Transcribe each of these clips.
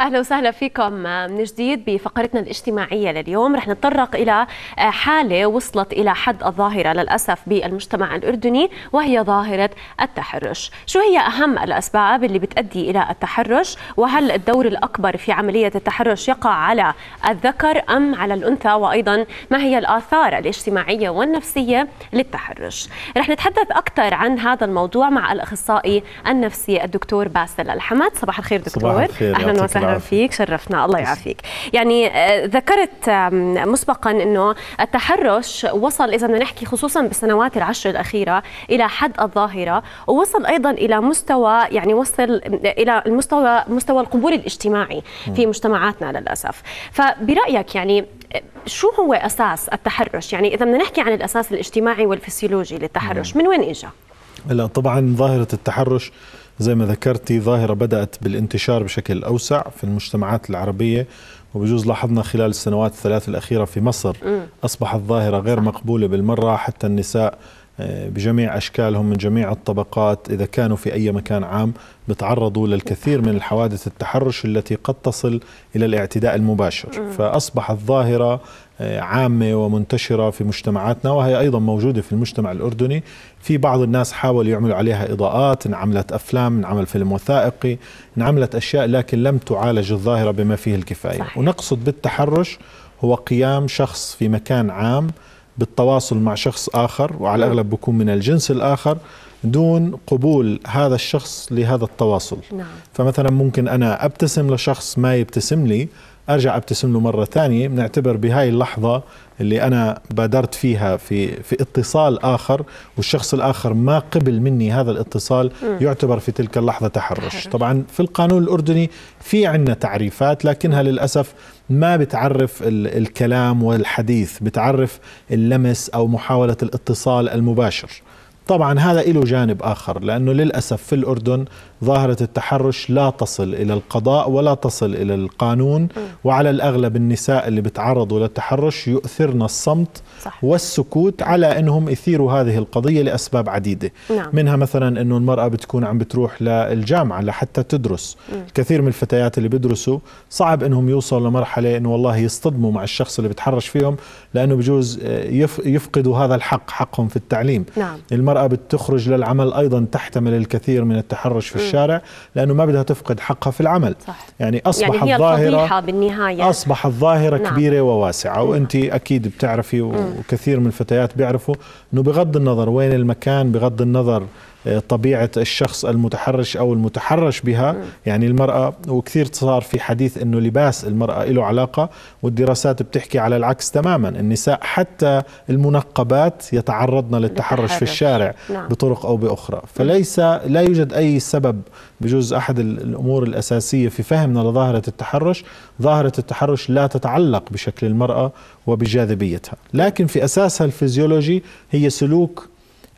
اهلا وسهلا فيكم من جديد بفقرتنا الاجتماعيه لليوم رح نتطرق الى آه، حاله وصلت الى حد الظاهره للاسف بالمجتمع الاردني وهي ظاهره التحرش، شو هي اهم الاسباب اللي بتؤدي الى التحرش وهل الدور الاكبر في عمليه التحرش يقع على الذكر ام على الانثى وايضا ما هي الاثار الاجتماعيه والنفسيه للتحرش؟ رح نتحدث اكثر عن هذا الموضوع مع الاخصائي النفسي الدكتور باسل الحمد، صباح الخير دكتور صباح الخير اهلا وسهلا اهلا فيك شرفتنا الله يعافيك يعني آه، ذكرت مسبقا انه التحرش وصل اذا بدنا نحكي خصوصا بالسنوات العشر الاخيره الى حد الظاهره ووصل ايضا الى مستوى يعني وصل الى المستوى مستوى القبول الاجتماعي في مجتمعاتنا للاسف فبرايك يعني شو هو اساس التحرش يعني اذا بدنا نحكي عن الاساس الاجتماعي والفسيولوجي للتحرش من وين اجى هلا طبعا ظاهره التحرش زي ما ذكرتي ظاهرة بدأت بالانتشار بشكل أوسع في المجتمعات العربية وبجوز لاحظنا خلال السنوات الثلاث الأخيرة في مصر أصبحت ظاهرة غير مقبولة بالمرة حتى النساء آه، بجميع أشكالهم من جميع الطبقات إذا كانوا في أي مكان عام بتعرضوا للكثير من الحوادث التحرش التي قد تصل إلى الاعتداء المباشر فأصبحت ظاهرة عامة ومنتشرة في مجتمعاتنا وهي أيضا موجودة في المجتمع الأردني في بعض الناس حاولوا يعملوا عليها إضاءات انعملت أفلام انعمل فيلم وثائقي انعملت أشياء لكن لم تعالج الظاهرة بما فيه الكفاية صحيح. ونقصد بالتحرش هو قيام شخص في مكان عام بالتواصل مع شخص آخر وعلى الأغلب بكون من الجنس الآخر دون قبول هذا الشخص لهذا التواصل نعم. فمثلا ممكن أنا أبتسم لشخص ما يبتسم لي ارجع ابتسم له مره ثانيه بنعتبر بهاي اللحظه اللي انا بادرت فيها في في اتصال اخر والشخص الاخر ما قبل مني هذا الاتصال م. يعتبر في تلك اللحظه تحرش. تحرش طبعا في القانون الاردني في عندنا تعريفات لكنها للاسف ما بتعرف الكلام والحديث بتعرف اللمس او محاوله الاتصال المباشر طبعا هذا له جانب آخر لأنه للأسف في الأردن ظاهرة التحرش لا تصل إلى القضاء ولا تصل إلى القانون وعلى الأغلب النساء اللي بتعرضوا للتحرش يؤثرن الصمت صح. والسكوت على أنهم يثيروا هذه القضية لأسباب عديدة نعم. منها مثلا أنه المرأة بتكون عم بتروح للجامعة لحتى تدرس م. من الفتيات اللي بيدرسوا صعب أنهم يوصلوا لمرحلة أنه والله يصطدموا مع الشخص اللي بتحرش فيهم لأنه بجوز يفقدوا هذا الحق حقهم في التعليم نعم. المرأة المرأة بتخرج للعمل أيضا تحتمل الكثير من التحرش في الشارع لأنه ما بدها تفقد حقها في العمل صح. يعني أصبحت يعني ظاهرة بالنهاية أصبح الظاهرة نعم. كبيرة وواسعة نعم. وأنت أكيد بتعرفي وكثير من الفتيات بيعرفوا أنه بغض النظر وين المكان بغض النظر طبيعة الشخص المتحرش أو المتحرش بها يعني المرأة وكثير صار في حديث أنه لباس المرأة له علاقة والدراسات بتحكي على العكس تماما النساء حتى المنقبات يتعرضن للتحرش في الشارع نعم. بطرق أو بأخرى فليس لا يوجد أي سبب بجوز أحد الأمور الأساسية في فهمنا لظاهرة التحرش ظاهرة التحرش لا تتعلق بشكل المرأة وبجاذبيتها لكن في أساسها الفيزيولوجي هي سلوك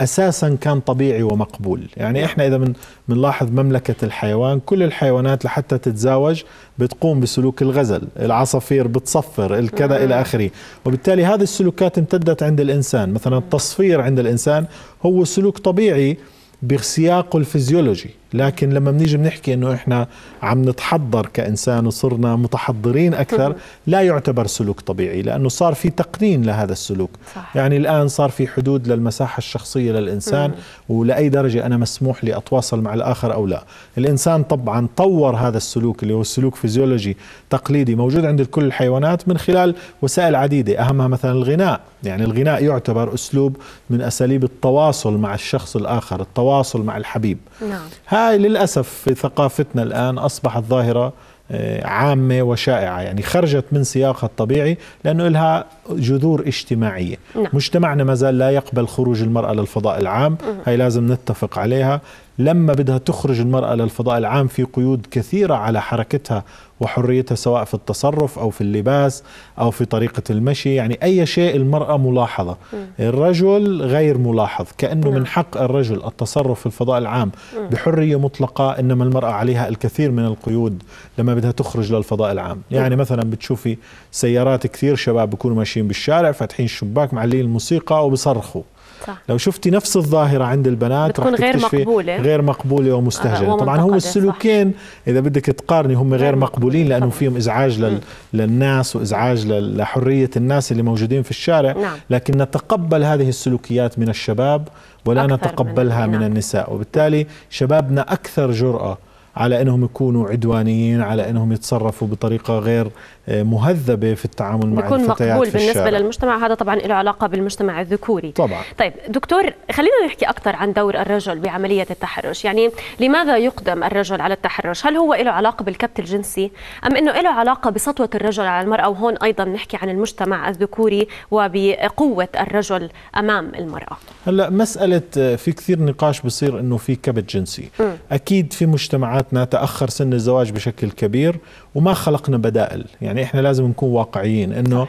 اساسا كان طبيعي ومقبول يعني احنا اذا بنلاحظ من مملكه الحيوان كل الحيوانات لحتى تتزاوج بتقوم بسلوك الغزل العصافير بتصفر الكذا الى اخره وبالتالي هذه السلوكات امتدت عند الانسان مثلا التصفير عند الانسان هو سلوك طبيعي بسياقه الفيزيولوجي لكن لما بنيجي بنحكي انه احنا عم نتحضر كانسان وصرنا متحضرين اكثر لا يعتبر سلوك طبيعي لانه صار في تقنين لهذا السلوك صح. يعني الان صار في حدود للمساحه الشخصيه للانسان ولاي درجه انا مسموح لي اتواصل مع الاخر او لا الانسان طبعا طور هذا السلوك اللي هو السلوك فيزيولوجي تقليدي موجود عند كل الحيوانات من خلال وسائل عديده اهمها مثلا الغناء يعني الغناء يعتبر اسلوب من اساليب التواصل مع الشخص الاخر التواصل التواصل مع الحبيب نعم. هاي للأسف في ثقافتنا الآن أصبحت ظاهرة آه، عامة وشائعة يعني خرجت من سياقها الطبيعي لأنه لها جذور اجتماعية نعم. مجتمعنا ما زال لا يقبل خروج المرأة للفضاء العام هاي لازم نتفق عليها لما بدها تخرج المرأة للفضاء العام في قيود كثيرة على حركتها وحريتها سواء في التصرف أو في اللباس أو في طريقة المشي يعني أي شيء المرأة ملاحظة الرجل غير ملاحظ كأنه من حق الرجل التصرف في الفضاء العام بحرية مطلقة إنما المرأة عليها الكثير من القيود لما بدها تخرج للفضاء العام يعني مثلا بتشوفي سيارات كثير شباب بيكونوا ماشيين بالشارع فاتحين الشباك معلين الموسيقى وبصرخوا صح. لو شفتي نفس الظاهرة عند البنات بتكون غير مقبولة غير مقبولة ومستهجنة آه، طبعا هم السلوكين صح. إذا بدك تقارني هم غير مقبولين لأنه فيهم إزعاج لل... للناس وإزعاج لحرية الناس اللي موجودين في الشارع نعم. لكن نتقبل هذه السلوكيات من الشباب ولا نتقبلها من, من النساء وبالتالي شبابنا أكثر جرأة على انهم يكونوا عدوانيين على انهم يتصرفوا بطريقه غير آه، مهذبه في التعامل مع الفتيات مقبول في بالنسبه للمجتمع هذا طبعا له علاقه بالمجتمع الذكوري طبعا طيب دكتور خلينا نحكي اكثر عن دور الرجل بعمليه التحرش يعني لماذا يقدم الرجل على التحرش هل هو له علاقه بالكبت الجنسي ام انه له علاقه بسطوه الرجل على المراه وهون ايضا نحكي عن المجتمع الذكوري وبقوه الرجل امام المراه هلا مساله آه، في كثير نقاش بصير انه في كبت جنسي م. اكيد في مجتمعات مجتمعاتنا تاخر سن الزواج بشكل كبير وما خلقنا بدائل يعني احنا لازم نكون واقعيين انه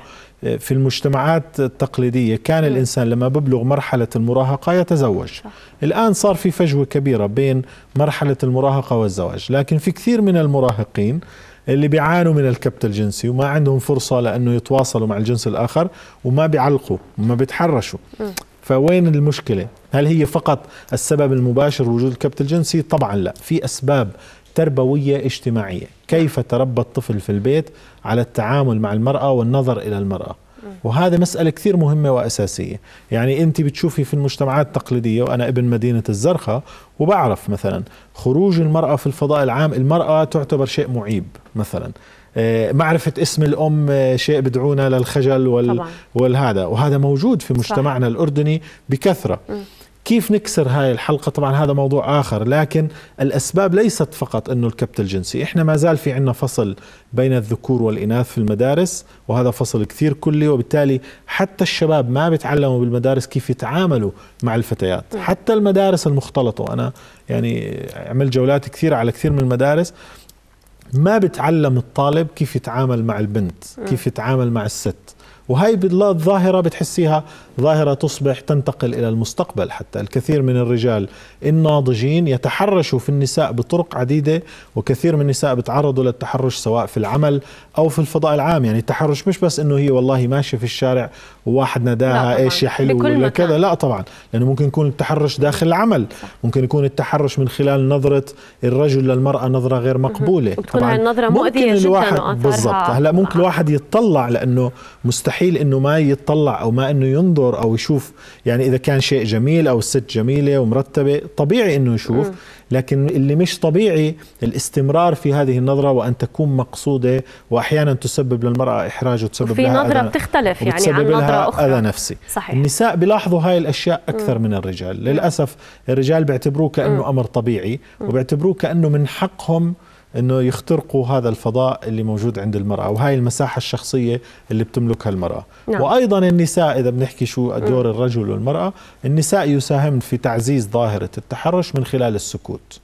في المجتمعات التقليدية كان الإنسان لما ببلغ مرحلة المراهقة يتزوج الآن صار في فجوة كبيرة بين مرحلة المراهقة والزواج لكن في كثير من المراهقين اللي بيعانوا من الكبت الجنسي وما عندهم فرصة لأنه يتواصلوا مع الجنس الآخر وما بيعلقوا وما بيتحرشوا فوين المشكلة؟ هل هي فقط السبب المباشر وجود الكبت الجنسي؟ طبعا لا في أسباب تربوية اجتماعية كيف تربى الطفل في البيت على التعامل مع المرأة والنظر إلى المرأة وهذا مسألة كثير مهمة وأساسية يعني أنت بتشوفي في المجتمعات التقليدية وأنا ابن مدينة الزرخة وبعرف مثلا خروج المرأة في الفضاء العام المرأة تعتبر شيء معيب مثلا آه، معرفة اسم الأم آه، شيء بدعونا للخجل وال طبعا. والهذا وهذا موجود في مجتمعنا صح. الأردني بكثرة م. كيف نكسر هاي الحلقة طبعا هذا موضوع آخر لكن الأسباب ليست فقط أنه الكبت الجنسي إحنا ما زال في عنا فصل بين الذكور والإناث في المدارس وهذا فصل كثير كلي وبالتالي حتى الشباب ما بيتعلموا بالمدارس كيف يتعاملوا مع الفتيات حتى المدارس المختلطة أنا يعني عملت جولات كثيرة على كثير من المدارس ما بتعلم الطالب كيف يتعامل مع البنت كيف يتعامل مع الست وهي الظاهرة بتحسيها ظاهرة تصبح تنتقل إلى المستقبل حتى الكثير من الرجال الناضجين يتحرشوا في النساء بطرق عديدة وكثير من النساء بتعرضوا للتحرش سواء في العمل أو في الفضاء العام يعني التحرش مش بس أنه هي والله ماشية في الشارع وواحد ناداها ايش يا حلو ولا كذا لا طبعا لأنه ممكن يكون التحرش داخل العمل ممكن يكون التحرش من خلال نظرة الرجل للمرأة نظرة غير مقبولة طبعا النظرة مؤذية ممكن الواحد بالضبط هلا ممكن آه. الواحد يتطلع لأنه مستحيل أنه ما يتطلع أو ما أنه ينظر ينظر او يشوف يعني اذا كان شيء جميل او الست جميله ومرتبه طبيعي انه يشوف لكن اللي مش طبيعي الاستمرار في هذه النظره وان تكون مقصوده واحيانا تسبب للمراه احراج وتسبب لها نظره أذن بتختلف يعني عن نظره اخرى اذى نفسي صحيح. النساء بيلاحظوا هاي الاشياء اكثر من الرجال للاسف الرجال بيعتبروه كانه امر طبيعي وبيعتبروه كانه من حقهم انه يخترقوا هذا الفضاء اللي موجود عند المراه وهي المساحه الشخصيه اللي بتملكها المراه نعم. وايضا النساء اذا بنحكي شو دور الرجل والمراه النساء يساهمن في تعزيز ظاهره التحرش من خلال السكوت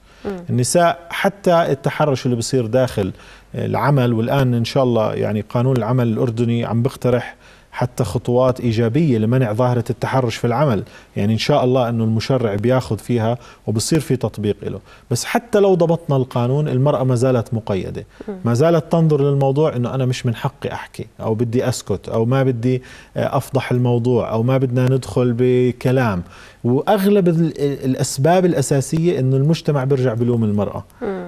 النساء حتى التحرش اللي بصير داخل العمل والان ان شاء الله يعني قانون العمل الاردني عم بيقترح حتى خطوات إيجابية لمنع ظاهرة التحرش في العمل يعني إن شاء الله أنه المشرع بياخذ فيها وبصير في تطبيق له بس حتى لو ضبطنا القانون المرأة ما زالت مقيدة ما زالت تنظر للموضوع أنه أنا مش من حقي أحكي أو بدي أسكت أو ما بدي آه، أفضح الموضوع أو ما بدنا ندخل بكلام وأغلب الأسباب الأساسية أنه المجتمع بيرجع بلوم المرأة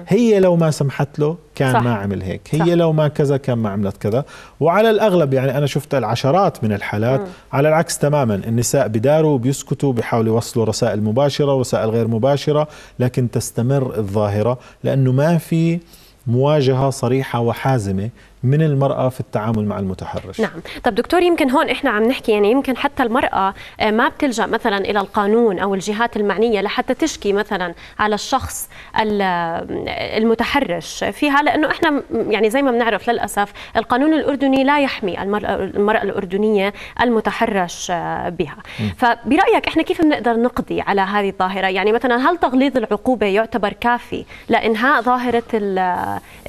هي لو ما سمحت له كان صح. ما عمل هيك هي صح. لو ما كذا كان ما عملت كذا وعلى الأغلب يعني أنا شفت العشرات من الحالات م. على العكس تماما النساء بداروا بيسكتوا بيحاولوا يوصلوا رسائل مباشرة ورسائل غير مباشرة لكن تستمر الظاهرة لأنه ما في مواجهة صريحة وحازمة من المرأة في التعامل مع المتحرش نعم طب دكتور يمكن هون إحنا عم نحكي يعني يمكن حتى المرأة آه، ما بتلجأ مثلا إلى القانون أو الجهات المعنية لحتى تشكي مثلا على الشخص آه، المتحرش فيها لأنه إحنا يعني زي ما بنعرف للأسف القانون الأردني لا يحمي المرأة, الأردنية المتحرش آه، بها فبرأيك إحنا كيف بنقدر نقضي على هذه الظاهرة يعني مثلا هل تغليظ العقوبة يعتبر كافي لإنهاء ظاهرة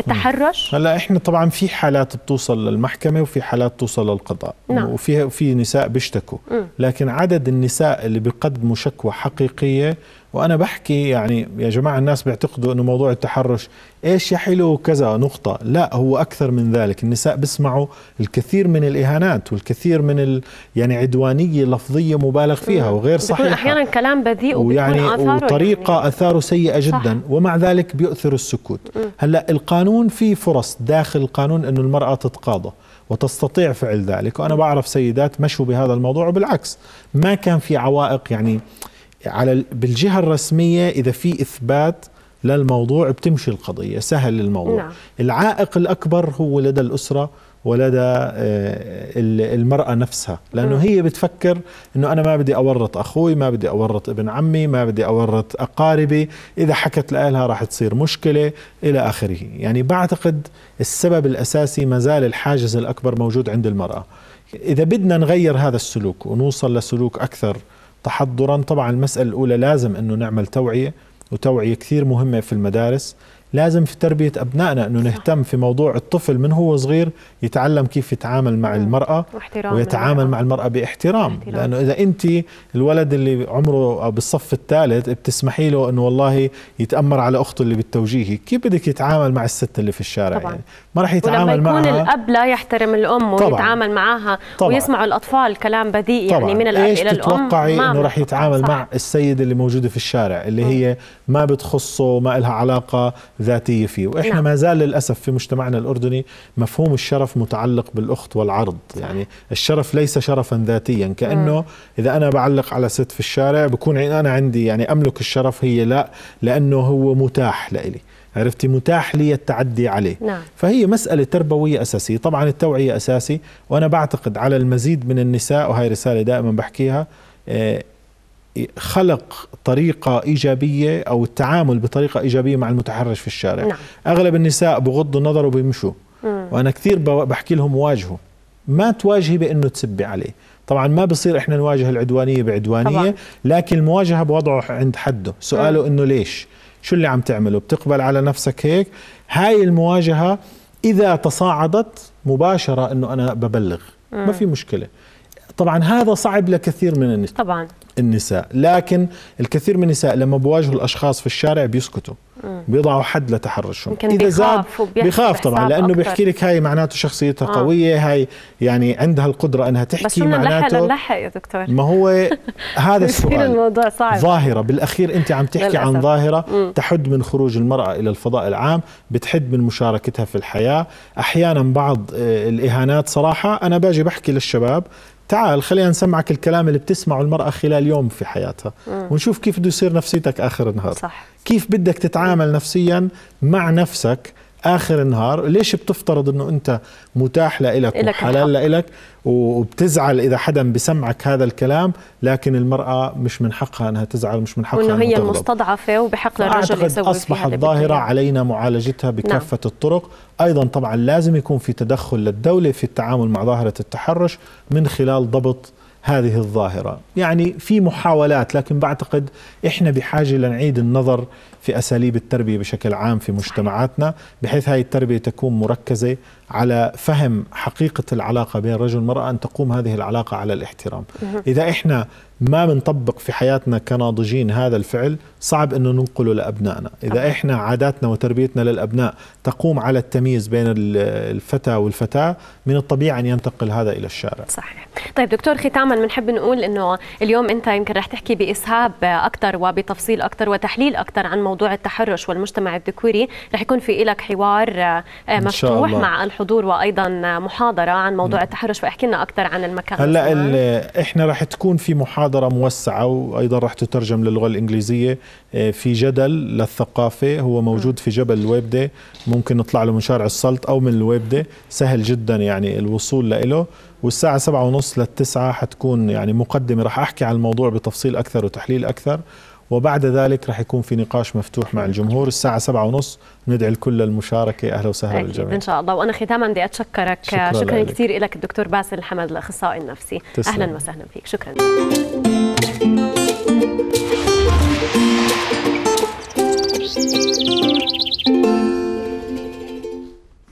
التحرش؟ هلا إحنا طبعا في حاجة حالات بتوصل للمحكمه وفي حالات توصل للقضاء نعم. وفي في نساء بيشتكوا لكن عدد النساء اللي بيقدموا شكوى حقيقيه وانا بحكي يعني يا جماعه الناس بيعتقدوا انه موضوع التحرش ايش يا حلو كذا نقطه لا هو اكثر من ذلك النساء بيسمعوا الكثير من الاهانات والكثير من ال يعني عدوانيه لفظيه مبالغ فيها وغير صحيحه احيانا كلام بذيء ويعني يعني. وطريقه يعني. اثاره سيئه جدا صح. ومع ذلك بيؤثر السكوت هلا القانون في فرص داخل القانون انه المراه تتقاضى وتستطيع فعل ذلك وأنا بعرف سيدات مشوا بهذا الموضوع وبالعكس ما كان في عوائق يعني على بالجهه الرسميه اذا في اثبات للموضوع بتمشي القضيه سهل الموضوع نعم. العائق الاكبر هو لدى الاسره ولدى آه، المرأة نفسها لأنه هي بتفكر أنه أنا ما بدي أورط أخوي ما بدي أورط ابن عمي ما بدي أورط أقاربي إذا حكت لأهلها راح تصير مشكلة إلى آخره يعني بعتقد السبب الأساسي ما زال الحاجز الأكبر موجود عند المرأة إذا بدنا نغير هذا السلوك ونوصل لسلوك أكثر تحضرا طبعا المسألة الأولى لازم أنه نعمل توعية وتوعية كثير مهمة في المدارس لازم في تربية أبنائنا أنه نهتم في موضوع الطفل من هو صغير يتعلم كيف يتعامل مع آه. المرأة ويتعامل مع المرأة باحترام لأنه إذا أنت الولد اللي عمره بالصف الثالث بتسمحي له أنه والله يتأمر على أخته اللي بالتوجيهي كيف بدك يتعامل مع الست اللي في الشارع طبعا. يعني ما راح يتعامل معها ولما يكون معها الأب لا يحترم الأم طبعا. ويتعامل معها طبعا. ويسمع الأطفال كلام بذيء يعني من الأب إيش إلى الأم تتوقعي أنه راح يتعامل صح. مع السيدة اللي موجودة في الشارع اللي هي ما بتخصه ما لها علاقة ذاتية فيه وإحنا نعم. ما زال للأسف في مجتمعنا الأردني مفهوم الشرف متعلق بالأخت والعرض يعني الشرف ليس شرفا ذاتيا آه. كأنه م. إذا أنا بعلق على ست في الشارع بكون أنا عندي يعني أملك الشرف هي لا لأنه هو متاح لإلي عرفتي متاح لي التعدي عليه نعم. فهي مسألة تربوية أساسية طبعا التوعية أساسي وأنا بعتقد على المزيد من النساء وهي رسالة دائما بحكيها آه، خلق طريقة إيجابية أو التعامل بطريقة إيجابية مع المتحرش في الشارع نعم. أغلب النساء بغضوا النظر وبيمشوا مم. وأنا كثير بحكي لهم واجهوا ما تواجهي بأنه تسبي عليه طبعا ما بصير احنا نواجه العدوانيه بعدوانيه طبعا. لكن المواجهه بوضعه عند حده سؤاله مم. انه ليش شو اللي عم تعمله بتقبل على نفسك هيك هاي المواجهه اذا تصاعدت مباشره انه انا ببلغ مم. ما في مشكله طبعا هذا صعب لكثير من النساء طبعا النساء لكن الكثير من النساء لما بواجهوا الاشخاص في الشارع بيسكتوا بيضعوا حد لتحرشهم اذا زاد بيخاف طبعا لانه أكثر. بيحكي لك هاي معناته شخصيتها آه. قويه هاي يعني عندها القدره انها تحكي بس معناته لنلحق يا دكتور ما هو هذا السؤال الموضوع صعب ظاهره بالاخير انت عم تحكي عن ظاهره م. تحد من خروج المراه الى الفضاء العام بتحد من مشاركتها في الحياه احيانا بعض آه، الاهانات صراحه انا باجي بحكي للشباب تعال خلينا نسمعك الكلام اللي بتسمعه المرأة خلال يوم في حياتها مم. ونشوف كيف بده يصير نفسيتك آخر النهار صح. كيف بدك تتعامل نفسيا مع نفسك اخر النهار ليش بتفترض انه انت متاح لإلك وحلال لإلك وبتزعل اذا حدا بسمعك هذا الكلام لكن المراه مش من حقها انها تزعل مش من حقها وانه هي المستضعفه وبحق للرجل يسوي اصبحت ظاهره علينا معالجتها نعم. بكافه نعم. الطرق ايضا طبعا لازم يكون في تدخل للدوله في التعامل مع ظاهره التحرش من خلال ضبط هذه الظاهره، يعني في محاولات لكن بعتقد احنا بحاجه لنعيد النظر في اساليب التربيه بشكل عام في مجتمعاتنا بحيث هذه التربيه تكون مركزه على فهم حقيقه العلاقه بين الرجل والمراه ان تقوم هذه العلاقه على الاحترام. اذا احنا ما بنطبق في حياتنا كناضجين هذا الفعل صعب انه ننقله لابنائنا، اذا احنا عاداتنا وتربيتنا للابناء تقوم على التمييز بين الفتى والفتاه من الطبيعي ان ينتقل هذا الى الشارع. صحيح. طيب دكتور ختاما بنحب نقول انه اليوم انت يمكن رح تحكي باسهاب اكثر وبتفصيل اكثر وتحليل اكثر عن موضوع التحرش والمجتمع الذكوري، رح يكون في لك حوار آه، مفتوح مع الحضور وايضا محاضره عن موضوع م. نعم. التحرش فاحكي لنا اكثر عن المكان. هلا احنا رح تكون في محاضره محاضرة موسعة وأيضا راح تترجم للغة الإنجليزية آه، في جدل للثقافة هو موجود في جبل الويبدة ممكن نطلع له من شارع السلط أو من الويبدة سهل جدا يعني الوصول له والساعة سبعة ونص للتسعة حتكون يعني مقدمة راح أحكي عن الموضوع بتفصيل أكثر وتحليل أكثر وبعد ذلك راح يكون في نقاش مفتوح مع الجمهور الساعة سبعة ونص ندعي الكل للمشاركة أهلا وسهلا بالجميع إن شاء الله وأنا ختاما بدي أتشكرك شكرا, شكرا لك. كثير لك الدكتور باسل الحمد الأخصائي النفسي تسلم. أهلا وسهلا فيك شكرا